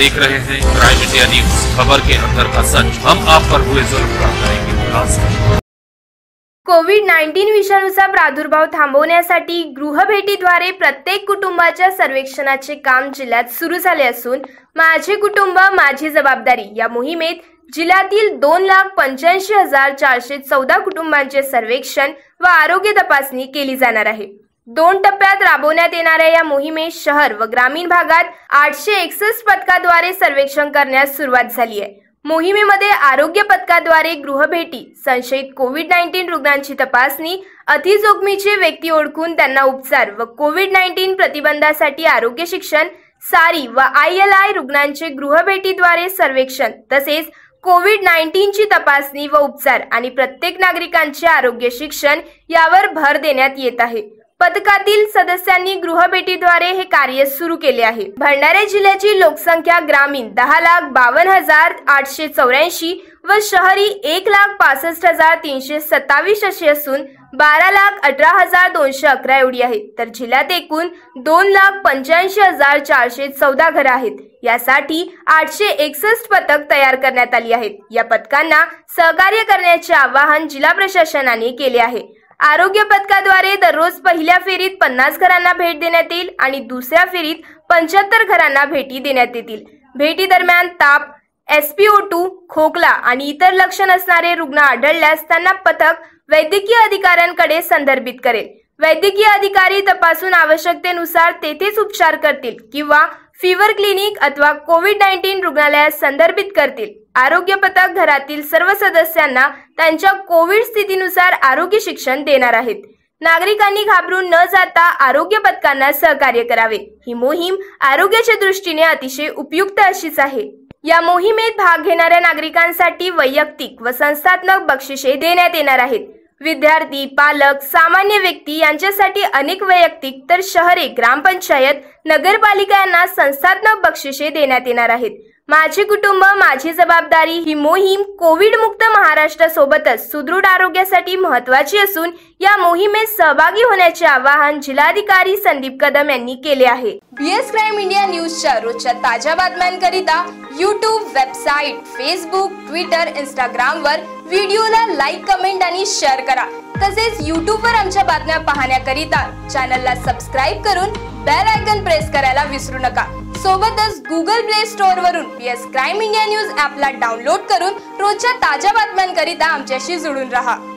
देख रहे हैं क्राइम इंडिया न्यूज खबर के अंदर का सच हम आप पर हुए जुल्म का करेंगे कोविड 19 विषाणूचा प्रादुर्भाव थांबवण्यासाठी गृहभेटीद्वारे प्रत्येक कुटुंबाच्या सर्वेक्षणाचे काम जिल्ह्यात सुरू झाले असून माझे कुटुंब माझी जबाबदारी या मोहिमेत जिल्ह्यातील दोन लाख पंच्याऐंशी हजार चारशे चौदा कुटुंबांचे सर्वेक्षण व आरोग्य तपासणी केली जाणार आहे दोन टप्प्यात राबवण्यात येणाऱ्या या मोहिमेत शहर व ग्रामीण भागात आठशे एकसष्ट पथकाद्वारे सर्वेक्षण करण्यास सुरुवात झाली आहे मोहिमेमध्ये आरोग्य पथकाद्वारे गृहभेटी संशयित कोविड नाईन्टीन रुग्णांची तपासणी अतिजोखमीची व्यक्ती ओळखून त्यांना उपचार व कोविड नाईन्टीन प्रतिबंधासाठी आरोग्य शिक्षण सारी व आय एल आय रुग्णांचे गृहभेटीद्वारे सर्वेक्षण तसेच कोविड नाईन्टीनची तपासणी व उपचार आणि प्रत्येक नागरिकांचे आरोग्य शिक्षण यावर भर देण्यात येत आहे पथकातील सदस्यांनी गृहभेटीद्वारे हे कार्य सुरू केले आहे भंडारा जिल्ह्याची लोकसंख्या ग्रामीण दहा लाख बावन्न हजार आठशे चौऱ्याऐंशी व शहरी एक लाख पासष्ट हजार तीनशे सत्तावीस अशी असून बारा लाख अठरा हजार दोनशे अकरा एवढी आहे तर जिल्ह्यात एकूण दोन लाख पंच्याऐंशी हजार चारशे चौदा घरं आहेत यासाठी आठशे एकसष्ट पथक तयार करण्यात आली आहेत या पथकांना सहकार्य करण्याचे आवाहन जिल्हा प्रशासनाने केले आहे आरोग्य पथकाद्वारे दररोज पहिल्या फेरीत पन्नास घरांना भेट देण्यात येईल आणि दुसऱ्या फेरीत पंच्याहत्तर घरांना भेटी देण्यात येतील भेटी दरम्यान ताप एसपीओ टू खोकला आणि इतर लक्षण असणारे रुग्ण आढळल्यास त्यांना पथक वैद्यकीय अधिकाऱ्यांकडे संदर्भित करेल वैद्यकीय अधिकारी तपासून आवश्यकतेनुसार तेथेच उपचार करतील किंवा फिवर क्लिनिक अथवा कोविड नाईन्टीन रुग्णालयात संदर्भित करतील आरोग्य पथक घरातील सर्व सदस्यांना त्यांच्या कोविड स्थितीनुसार आरोग्य शिक्षण देणार आहेत नागरिकांनी घाबरून न जाता आरोग्य पथकांना सहकार्य करावे ही मोहीम आरोग्याच्या दृष्टीने अतिशय उपयुक्त अशीच आहे या मोहिमेत भाग घेणाऱ्या नागरिकांसाठी वैयक्तिक व संस्थात्मक बक्षिसे देण्यात येणार आहेत विद्यार्थी पालक सामान्य व्यक्ती यांच्यासाठी अनेक वैयक्तिक तर शहरे ग्रामपंचायत नगरपालिका यांना संस्थात्मक बक्षिसे देण्यात येणार आहेत माझे कुटुंब माझी जबाबदारी ही मोहीम कोविड मुक्त महाराष्ट्रासोबतच सुदृढ आरोग्यासाठी महत्वाची असून या मोहिमेत सहभागी होण्याचे आवाहन जिल्हाधिकारी संदीप कदम यांनी केले आहे बीएस क्राईम इंडिया न्यूज न्यूजच्या रोजच्या ताज्या बातम्यांकरिता YouTube website Facebook Twitter Instagram वर व्हिडिओला लाईक कमेंट आणि शेअर करा तसेच यूट्यूबवर आमच्या बातम्या पाहण्याकरिता चॅनलला सबस्क्राईब करून बेल आयकन प्रेस करायला विसरू नका सोबतच गुगल प्ले स्टोअर वरून P S crime India news ॲपला डाउनलोड करून रोजच्या ताज्या बातम्यांकरिता आमच्याशी जुळून राहा